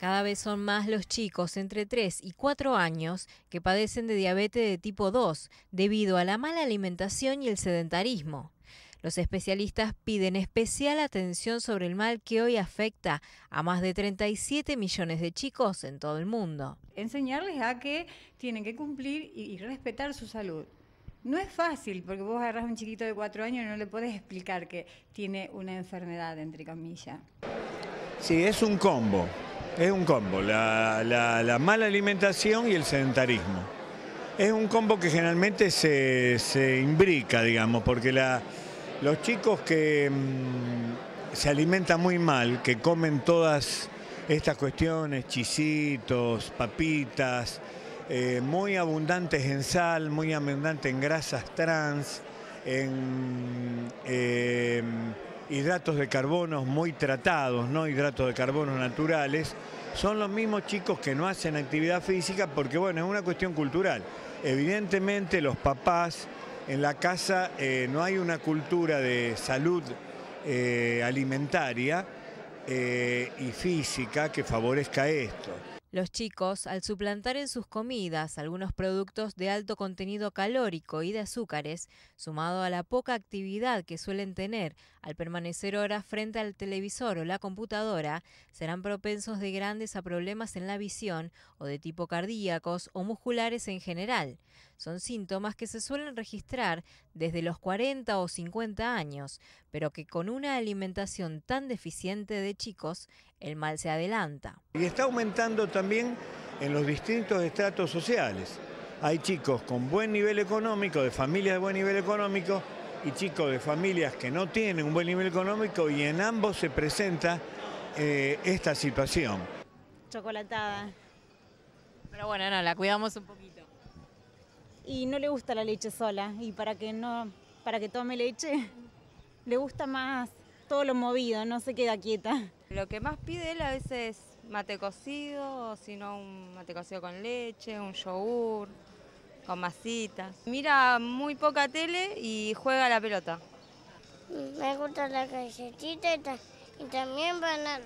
Cada vez son más los chicos entre 3 y 4 años que padecen de diabetes de tipo 2 debido a la mala alimentación y el sedentarismo. Los especialistas piden especial atención sobre el mal que hoy afecta a más de 37 millones de chicos en todo el mundo. Enseñarles a que tienen que cumplir y, respetar su salud. No es fácil, porque vos agarrás a un chiquito de 4 años y no le podés explicar que tiene una enfermedad, entre comillas. Sí, es un combo. Es un combo, la, mala alimentación y el sedentarismo. Es un combo que generalmente se, se imbrica, digamos, porque los chicos que mm, se alimentan muy mal, que comen todas estas cuestiones, chisitos, papitas, eh, muy abundantes en sal, muy abundantes en grasas trans, en... Eh, hidratos de carbonos muy tratados, no hidratos de carbono naturales, son los mismos chicos que no hacen actividad física porque, bueno, es una cuestión cultural. Evidentemente los papás en la casa eh, no hay una cultura de salud eh, alimentaria eh, y física que favorezca esto. Los chicos, al suplantar en sus comidas algunos productos de alto contenido calórico y de azúcares, sumado a la poca actividad que suelen tener al permanecer horas frente al televisor o la computadora, serán propensos de grandes a problemas en la visión o de tipo cardíacos o musculares en general. Son síntomas que se suelen registrar desde los 40 o 50 años, pero que con una alimentación tan deficiente de chicos, el mal se adelanta. Y está aumentando también en los distintos estratos sociales. Hay chicos con buen nivel económico, de familias de buen nivel económico, y chicos de familias que no tienen un buen nivel económico y en ambos se presenta eh, esta situación. Chocolatada. Pero bueno, no, la cuidamos un poquito. Y no le gusta la leche sola y para que no, para que tome leche, le gusta más todo lo movido, no se queda quieta. Lo que más pide él a veces es mate cocido, sino si no un mate cocido con leche, un yogur, con masitas. Mira muy poca tele y juega la pelota. Mm, me gusta la galletita y también banana.